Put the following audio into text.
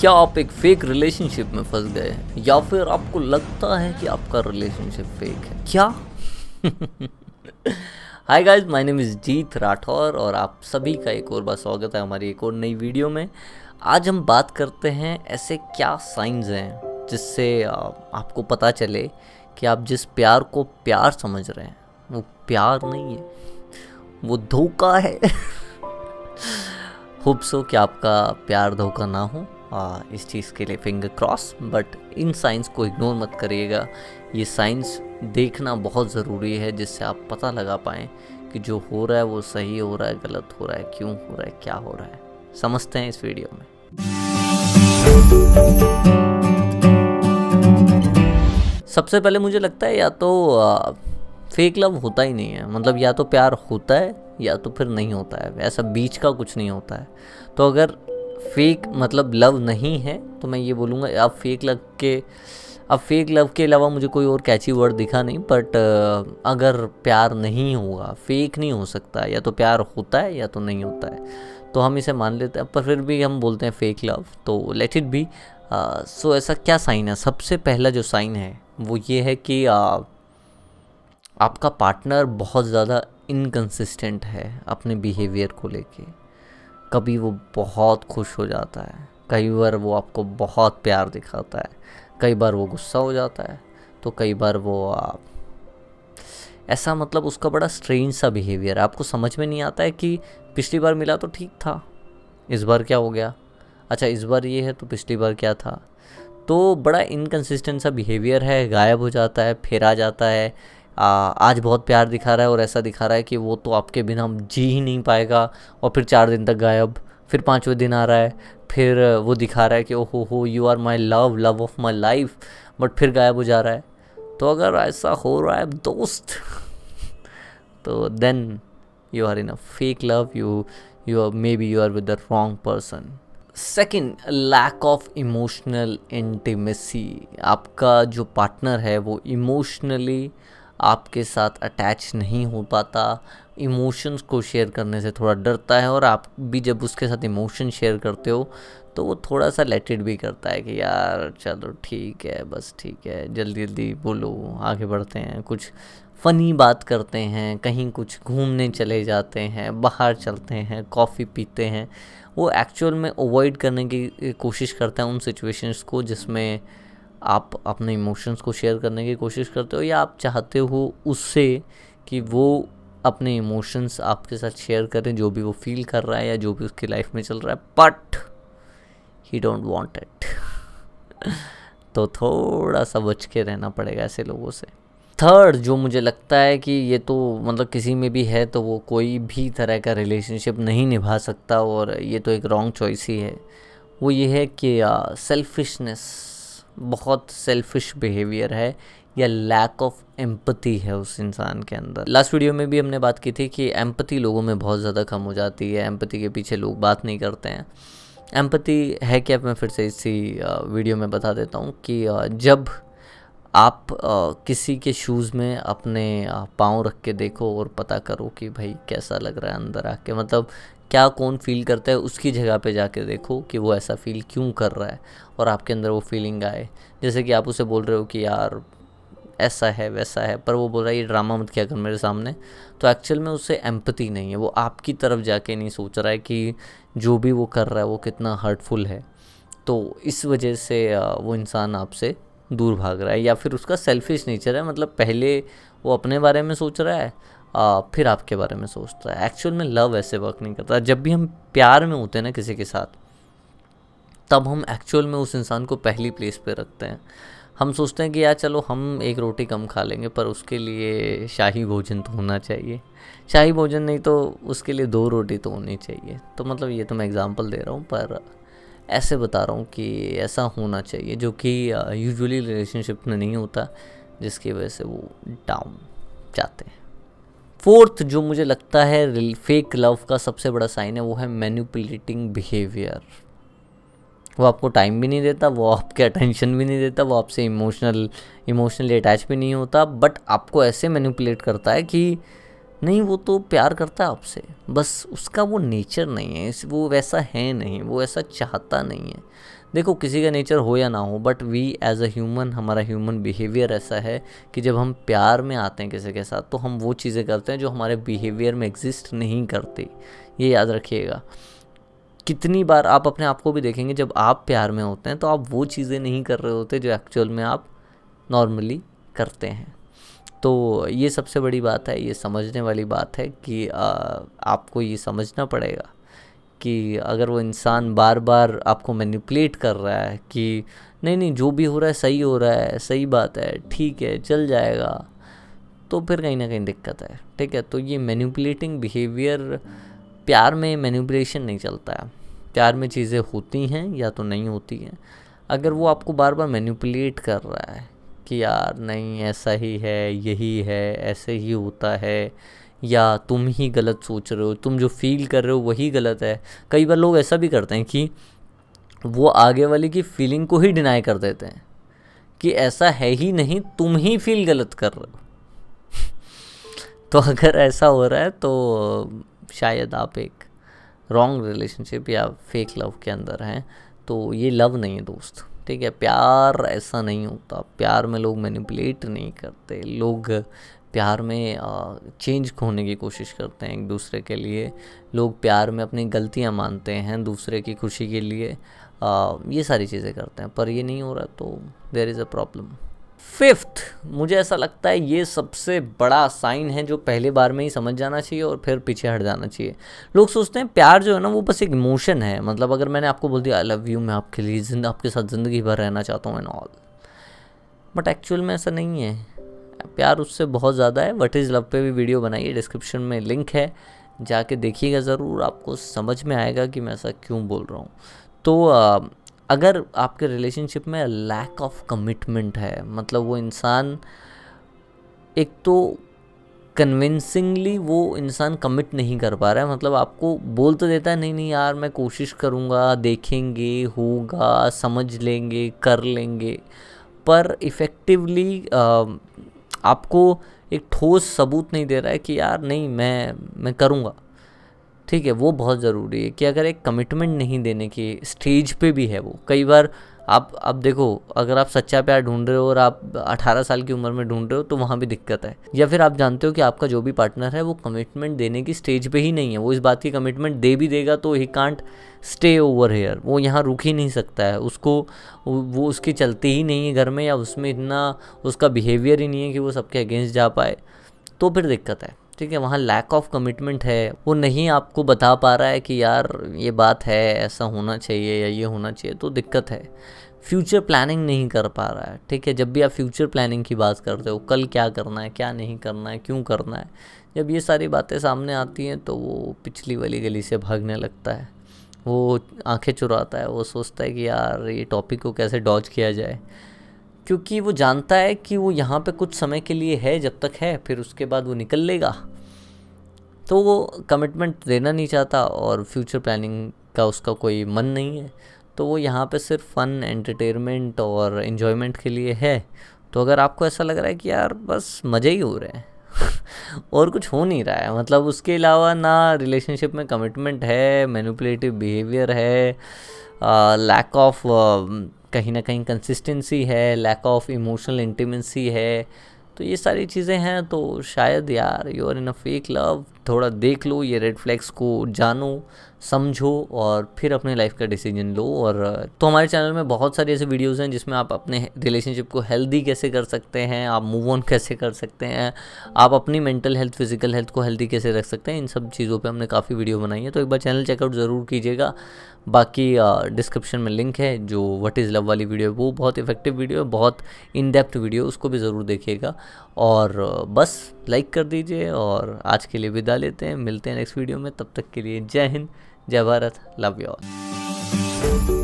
क्या आप एक फेक रिलेशनशिप में फंस गए हैं या फिर आपको लगता है कि आपका रिलेशनशिप फेक है क्या hi guys my name is Jeet Rathore और आप सभी का एक और बार स्वागत है हमारी एक और नई वीडियो में आज हम बात करते हैं ऐसे क्या साइंस हैं जिससे आपको पता चले कि आप जिस प्यार को प्यार समझ रहे हैं वो प्यार नहीं है वो धोखा है होप्सो कि आपका प्यार धोखा ना हो इस चीज़ के लिए finger cross but in science को इग्नोर मत करिएगा ये साइंस देखना बहुत ज़रूरी है जिससे आप पता लगा पाएँ कि जो हो रहा है वो सही हो रहा है गलत हो रहा है क्यों हो रहा है क्या हो रहा है समझते हैं इस वीडियो में सबसे पहले मुझे लगता है या तो फेक लव होता ही नहीं है मतलब या तो प्यार होता है या तो फिर नहीं होता है ऐसा बीच का कुछ नहीं होता है तो अगर फेक मतलब लव नहीं है तो मैं ये बोलूँगा अब फेक लव के अब फेक लव के अलावा मुझे कोई और कैची वर्ड दिखा नहीं बट अगर प्यार नहीं होगा फेक नहीं हो सकता या तो प्यार होता है या तो नहीं होता है तो हम इसे मान लेते हैं पर फिर भी हम बोलते हैं फेक लव तो लेट इट बी सो ऐसा क्या साइन है सबसे पहला जो साइन है वो ये है कि आ, आपका पार्टनर बहुत ज़्यादा इनकन्सिस्टेंट है अपने बिहेवियर को लेके कभी वो बहुत खुश हो जाता है कई बार वो आपको बहुत प्यार दिखाता है कई बार वो गुस्सा हो जाता है तो कई बार वो आप ऐसा मतलब उसका बड़ा स्ट्रेंज सा बिहेवियर है आपको समझ में नहीं आता है कि पिछली बार मिला तो ठीक था इस बार क्या हो गया अच्छा इस बार ये है तो पिछली बार क्या था तो बड़ा इनकन्सिस्टेंट सा बिहेवियर है गायब हो जाता है फिर आ जाता है आ, आज बहुत प्यार दिखा रहा है और ऐसा दिखा रहा है कि वो तो आपके बिना जी ही नहीं पाएगा और फिर चार दिन तक गायब फिर पाँचवें दिन आ रहा है फिर वो दिखा रहा है कि ओहो हो you are my love love of my life but फिर गायब हो जा रहा है तो अगर ऐसा हो रहा है दोस्त तो then you are in a fake love you you are maybe you are with the wrong person second lack of emotional intimacy आपका जो पार्टनर है वो इमोशनली आपके साथ अटैच नहीं हो पाता इमोशंस को शेयर करने से थोड़ा डरता है और आप भी जब उसके साथ इमोशन शेयर करते हो तो वो थोड़ा सा लेटेड भी करता है कि यार चलो ठीक है बस ठीक है जल्दी जल्दी बोलो आगे बढ़ते हैं कुछ फ़नी बात करते हैं कहीं कुछ घूमने चले जाते हैं बाहर चलते हैं कॉफ़ी पीते हैं वो एक्चुअल में अवॉइड करने की कोशिश करता है उन सिचुएशंस को जिसमें आप अपने इमोशंस को शेयर करने की कोशिश करते हो या आप चाहते हो उससे कि वो अपने इमोशंस आपके साथ शेयर करें जो भी वो फील कर रहा है या जो भी उसकी लाइफ में चल रहा है but he don't want it तो थोड़ा सा बच के रहना पड़ेगा ऐसे लोगों से थर्ड जो मुझे लगता है कि ये तो मतलब किसी में भी है तो वो कोई भी तरह का रिलेशनशिप नहीं निभा सकता और ये तो एक रॉन्ग चॉइस ही है वो ये है कि सेल्फिशनेस बहुत सेल्फिश बिहेवियर है या लैक ऑफ एम्पति है उस इंसान के अंदर लास्ट वीडियो में भी हमने बात की थी कि एम्पति लोगों में बहुत ज़्यादा कम हो जाती है एम्पति के पीछे लोग बात नहीं करते हैं एम्पति है क्या मैं फिर से इसी वीडियो में बता देता हूँ कि जब आप किसी के शूज़ में अपने पाँव रख के देखो और पता करो कि भाई कैसा लग रहा है अंदर आके मतलब क्या कौन फील करता है उसकी जगह पे जाके देखो कि वो ऐसा फील क्यों कर रहा है और आपके अंदर वो फीलिंग आए जैसे कि आप उसे बोल रहे हो कि यार ऐसा है वैसा है पर वो बोल रहा है ये ड्रामा मत किया कर मेरे सामने तो एक्चुअल में उससे एम्पति नहीं है वो आपकी तरफ जाके नहीं सोच रहा है कि जो भी वो कर रहा है वो कितना हर्टफुल है तो इस वजह से वो इंसान आपसे दूर भाग रहा है या फिर उसका सेल्फिश नेचर है मतलब पहले वो अपने बारे में सोच रहा है आ, फिर आपके बारे में सोचता है एक्चुअल में लव ऐसे वर्क नहीं करता जब भी हम प्यार में होते हैं ना किसी के साथ तब हम एक्चुअल में उस इंसान को पहली प्लेस पे रखते हैं हम सोचते हैं कि यार चलो हम एक रोटी कम खा लेंगे पर उसके लिए शाही भोजन तो होना चाहिए शाही भोजन नहीं तो उसके लिए दो रोटी तो होनी चाहिए तो मतलब ये तो मैं एग्ज़ाम्पल दे रहा हूँ पर ऐसे बता रहा हूँ कि ऐसा होना चाहिए जो कि यूजुअली रिलेशनशिप में नहीं होता जिसकी वजह से वो डाउन जाते हैं फोर्थ जो मुझे लगता है फेक लव का सबसे बड़ा साइन है वो है मैन्यूपुलेटिंग बिहेवियर वो आपको टाइम भी नहीं देता वो आपके अटेंशन भी नहीं देता वो आपसे इमोशनल इमोशनली अटैच भी नहीं होता बट आपको ऐसे मैनिपुलेट करता है कि नहीं वो तो प्यार करता है आपसे बस उसका वो नेचर नहीं है वो वैसा है नहीं वो ऐसा चाहता नहीं है देखो किसी का नेचर हो या ना हो but we as a human हमारा ह्यूमन बिहेवियर ऐसा है कि जब हम प्यार में आते हैं किसी के साथ तो हम वो चीज़ें करते हैं जो हमारे बिहेवियर में एग्जिस्ट नहीं करते ये याद रखिएगा कितनी बार आप अपने आप को भी देखेंगे जब आप प्यार में होते हैं तो आप वो चीज़ें नहीं कर रहे होते जो एक्चुअल में आप नॉर्मली करते हैं तो ये सबसे बड़ी बात है ये समझने वाली बात है कि आ, आपको ये समझना पड़ेगा कि अगर वो इंसान बार बार आपको मैनिपुलेट कर रहा है कि नहीं नहीं जो भी हो रहा है सही हो रहा है सही बात है ठीक है चल जाएगा तो फिर कहीं ना कहीं दिक्कत है ठीक है तो ये मैनिपुलेटिंग बिहेवियर प्यार में मैनिपुलेशन नहीं चलता है प्यार में चीज़ें होती हैं या तो नहीं होती हैं अगर वो आपको बार बार मैनिपुलेट कर रहा है कि यार नहीं ऐसा ही है यही है ऐसे ही होता है या तुम ही गलत सोच रहे हो तुम जो फील कर रहे हो वही गलत है कई बार लोग ऐसा भी करते हैं कि वो आगे वाले की फीलिंग को ही डिनाई कर देते हैं कि ऐसा है ही नहीं तुम ही फील गलत कर रहे हो तो अगर ऐसा हो रहा है तो शायद आप एक रॉन्ग रिलेशनशिप या फेक लव के अंदर हैं तो ये लव नहीं है दोस्त ठीक है प्यार ऐसा नहीं होता प्यार में लोग मैनिपुलेट नहीं करते लोग प्यार में चेंज होने की कोशिश करते हैं एक दूसरे के लिए लोग प्यार में अपनी गलतियां मानते हैं दूसरे की खुशी के लिए ये सारी चीज़ें करते हैं पर ये नहीं हो रहा तो there is a problem fifth मुझे ऐसा लगता है ये सबसे बड़ा साइन है जो पहले बार में ही समझ जाना चाहिए और फिर पीछे हट जाना चाहिए लोग सोचते हैं प्यार जो है ना वो बस एक इमोशन है मतलब अगर मैंने आपको बोल दिया आई लव यू मैं आपके लिए जिंद आपके साथ ज़िंदगी भर रहना चाहता हूँ एंड ऑल बट एक्चुअल में ऐसा नहीं है प्यार उससे बहुत ज़्यादा है वट इज़ लव पे भी वीडियो बनाइए डिस्क्रिप्शन में लिंक है जाके देखिएगा ज़रूर आपको समझ में आएगा कि मैं ऐसा क्यों बोल रहा हूँ तो आ, अगर आपके रिलेशनशिप में लैक ऑफ कमिटमेंट है मतलब वो इंसान एक तो कन्विंसिंगली वो इंसान कमिट नहीं कर पा रहा है मतलब आपको बोल तो देता है नहीं नहीं यार मैं कोशिश करूँगा देखेंगे होगा समझ लेंगे कर लेंगे पर इफ़ेक्टिवली आपको एक ठोस सबूत नहीं दे रहा है कि यार नहीं मैं मैं करूँगा ठीक है वो बहुत ज़रूरी है कि अगर एक कमिटमेंट नहीं देने की स्टेज पे भी है वो कई बार आप अब देखो अगर आप सच्चा प्यार ढूंढ रहे हो और आप 18 साल की उम्र में ढूंढ रहे हो तो वहाँ भी दिक्कत है या फिर आप जानते हो कि आपका जो भी पार्टनर है वो कमिटमेंट देने की स्टेज पे ही नहीं है वो इस बात की कमिटमेंट दे भी देगा तो he can't stay over here वो यहाँ रुक ही नहीं सकता है उसको वो उसके चलते ही नहीं है घर में या उसमें इतना उसका बिहेवियर ही नहीं है कि वो सबके अगेंस्ट जा पाए तो फिर दिक्कत है ठीक है वहाँ लैक ऑफ कमिटमेंट है वो नहीं आपको बता पा रहा है कि यार ये बात है ऐसा होना चाहिए या ये होना चाहिए तो दिक्कत है फ्यूचर प्लानिंग नहीं कर पा रहा है ठीक है जब भी आप फ्यूचर प्लानिंग की बात करते हो कल क्या करना है क्या नहीं करना है क्यों करना है जब ये सारी बातें सामने आती हैं तो वो पिछली वाली गली से भागने लगता है वो आंखें चुराता है वो सोचता है कि यार ये टॉपिक को कैसे डॉज किया जाए क्योंकि वो जानता है कि वो यहाँ पे कुछ समय के लिए है जब तक है फिर उसके बाद वो निकल लेगा तो वो कमिटमेंट देना नहीं चाहता और फ्यूचर प्लानिंग का उसका कोई मन नहीं है तो वो यहाँ पे सिर्फ फन एंटरटेनमेंट और इन्जॉयमेंट के लिए है तो अगर आपको ऐसा लग रहा है कि यार बस मज़े ही हो रहे हैं और कुछ हो नहीं रहा है मतलब उसके अलावा ना रिलेशनशिप में कमिटमेंट है मैनुपलेटिव बिहेवियर है लैक ऑफ कहीं ना कहीं कंसिस्टेंसी है लैक ऑफ इमोशनल इंटीमेंसी है तो ये सारी चीज़ें हैं तो शायद यार you are in a fake love थोड़ा देख लो ये रेड फ्लैग्स को जानो समझो और फिर अपने लाइफ का डिसीजन लो और तो हमारे चैनल में बहुत सारे ऐसे वीडियोस हैं जिसमें आप अपने रिलेशनशिप को हेल्दी कैसे कर सकते हैं आप मूव ऑन कैसे कर सकते हैं आप अपनी मेंटल हेल्थ फिजिकल हेल्थ को हेल्दी कैसे रख सकते हैं इन सब चीज़ों पे हमने काफ़ी वीडियो बनाई है तो एक बार चैनल चेकआउट ज़रूर कीजिएगा बाकी डिस्क्रिप्शन में लिंक है जो वट इज़ लव वाली वीडियो है वो बहुत इफेक्टिव वीडियो है बहुत इन डेप्थ वीडियो उसको भी ज़रूर देखिएगा और बस लाइक कर दीजिए और आज के लिए विदा लेते हैं मिलते हैं नेक्स्ट वीडियो में तब तक के लिए जय हिंद जय भारत लव यू ऑल